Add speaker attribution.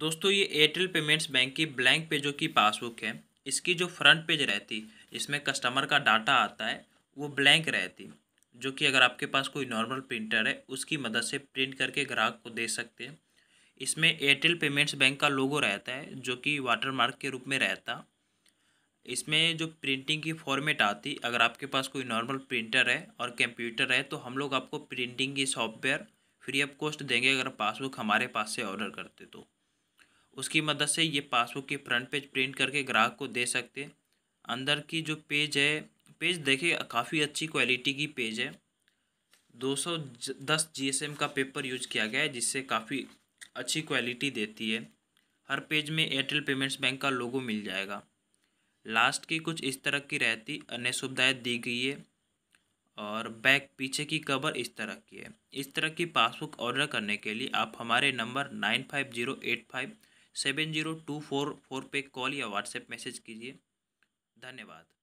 Speaker 1: दोस्तों ये Airtel payments bank की ब्लैंक पेजों की पासबुक है इसकी जो फ्रंट पेज रहती इसमें कस्टमर का डाटा आता है वो ब्लैंक रहती जो कि अगर आपके पास कोई नॉर्मल प्रिंटर है उसकी मदद से प्रिंट करके ग्राहक को दे सकते हैं इसमें एयरटेल पेमेंट्स बैंक का लोगो रहता है जो कि वाटरमार्क के रूप में रहता इसमें जो प्रिंटिंग की फॉर्मेट आती अगर आपके पास कोई नॉर्मल प्रिंटर है और कंप्यूटर है तो हम लोग आपको प्रिंटिंग की सॉफ्टवेयर फ्री ऑफ कॉस्ट देंगे अगर पासबुक हमारे पास से ऑर्डर करते तो उसकी मदद से ये पासबुक के फ्रंट पेज प्रिंट करके ग्राहक को दे सकते हैं अंदर की जो पेज है पेज देखिए काफ़ी अच्छी क्वालिटी की पेज है 210 जीएसएम का पेपर यूज किया गया है जिससे काफ़ी अच्छी क्वालिटी देती है हर पेज में एयरटेल पेमेंट्स बैंक का लोगो मिल जाएगा लास्ट की कुछ इस तरह की रहती अन्य सुविधाएँ दी गई है और बैक पीछे की कवर इस तरह की है इस तरह की पासबुक ऑर्डर करने के लिए आप हमारे number nine five zero eight five seven zero two four four पे कॉल या व्हाट्सएप मैसेज कीजिए
Speaker 2: धन्यवाद